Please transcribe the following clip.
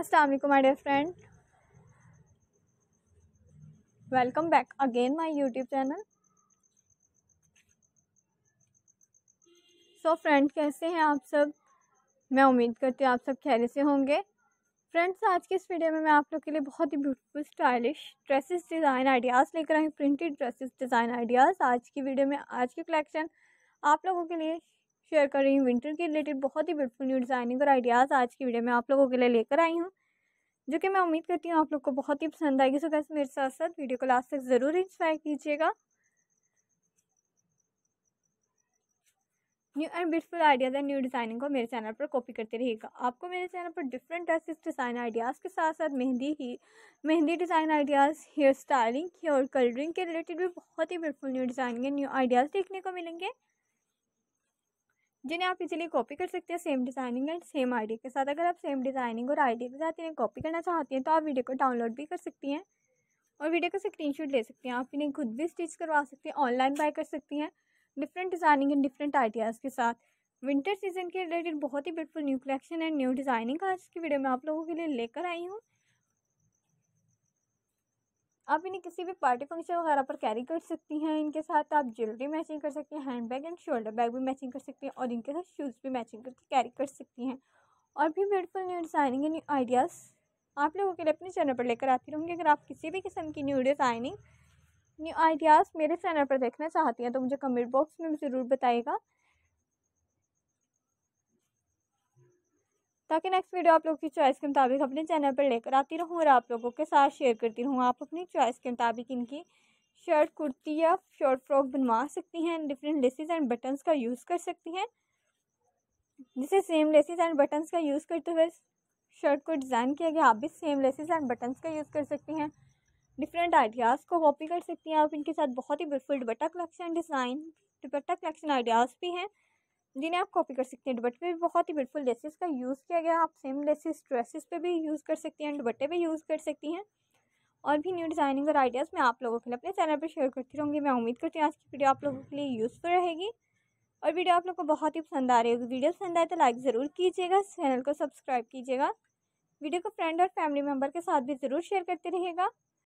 अस्सलाम वालेकुम my dear friend welcome back again my YouTube channel so friend कैसे हैं आप सब मैं उम्मीद करती हूँ आप सब खैर से होंगे फ्रेंड्स आज के इस वीडियो में मैं आप लोग के लिए बहुत ही beautiful stylish dresses design ideas लेकर आई प्रिंटेड ड्रेसेस डिज़ाइन आइडियाज़ आज की वीडियो में आज की कलेक्शन आप लोगों के लिए शेयर कर रही हूँ विंटर के रिलेटेड बहुत ही ब्यूटीफुल न्यू डिज़ाइनिंग और आइडियाज़ आज की वीडियो में आप लोगों के लिए लेकर आई हूँ जो कि मैं उम्मीद करती हूँ आप लोग को बहुत ही पसंद आएगी सो कैसे मेरे साथ साथ वीडियो को लास्ट तक ज़रूर इंजॉय कीजिएगा new and beautiful ideas and new designing को मेरे चैनल पर कॉपी करते रहिएगा आपको मेरे चैनल पर डिफरेंट ड्रेसेस डिज़ाइन आइडियाज़ के साथ साथ मेहंदी ही mehndi design ideas hair styling hair colouring के रिलेटेड भी बहुत ही beautiful new designing new ideas देखने को मिलेंगे जिन्हें आप इजीली कॉपी कर सकते हैं same designing and same idea के साथ अगर आप सेम डिज़ाइनिंग और आइडिया के साथ इन्हें कॉपी करना चाहती हैं तो आप वीडियो को डाउनलोड भी कर सकती हैं और वीडियो का स्क्रीनशॉट ले सकती हैं आप इन्हें खुद भी स्टिच करवा सकती हैं ऑनलाइन बाय कर सकती हैं different designing and different ideas के साथ विंटर सीजन के रिलेटेड बहुत ही beautiful new collection and new designing आज की वीडियो में आप लोगों के लिए लेकर आई हूँ आप इन्हें किसी भी पार्टी फंक्शन वगैरह पर कैरी कर सकती हैं इनके साथ आप ज्वेलरी मैचिंग कर सकती हैं handbag and shoulder bag भी मैचिंग कर सकती हैं और इनके साथ शूज़ भी मैचिंग करके कैरी कर सकती हैं और भी beautiful new designing new ideas आप लोगों के लिए अपने चैनल पर लेकर आती रहूँगी अगर आप किसी भी किस्म की न्यू डिज़ाइनिंग न्यू आइडियाज़ मेरे चैनल पर देखना चाहती हैं तो मुझे कमेंट बॉक्स में ज़रूर बताइएगा ताकि नेक्स्ट वीडियो आप लोग की चॉइस के मुताबिक अपने चैनल पर लेकर आती रहूँ और आप लोगों के साथ शेयर करती रहूँ आप अपनी चॉइस के मुताबिक इनकी शर्ट कुर्ती या शॉर्ट फ्रॉक बनवा सकती हैं डिफरेंट लेसेस एंड बटन्स का यूज़ कर सकती हैं जिसे सेम लेसेस एंड बटन्स का यूज़ करते हुए शर्ट को डिज़ाइन किया गया आप भी सेम लेसेस एंड बटन्स का यूज़ कर सकती हैं डिफरेंट आइडियाज़ को कॉपी कर सकती हैं आप इनके साथ बहुत ही beautiful dupatta collection design dupatta collection ideas भी हैं जिन्हें आप कॉपी कर सकते हैं दुपट्टे भी बहुत ही ब्यूटीफुल लेसेस का यूज़ किया गया आप सेम लेसेस ड्रेसेस पे भी यूज़ कर सकती हैं दुबट्टे पे यूज़ कर सकती हैं और भी न्यू डिज़ाइनिंग और आइडियाज़ मैं आप लोगों के लिए अपने चैनल पर शेयर करती रहूँगी मैं उम्मीद करती हूँ आज की वीडियो आप लोगों के लिए यूज़फुल रहेगी और वीडियो आप लोग को बहुत ही पसंद आ रही होगी वीडियो पसंद आए तो लाइक ज़रूर कीजिएगा चैनल को सब्सक्राइब कीजिएगा वीडियो को फ्रेंड और फैमिली मेम्बर के साथ भी ज़रूर शेयर करते रहेगा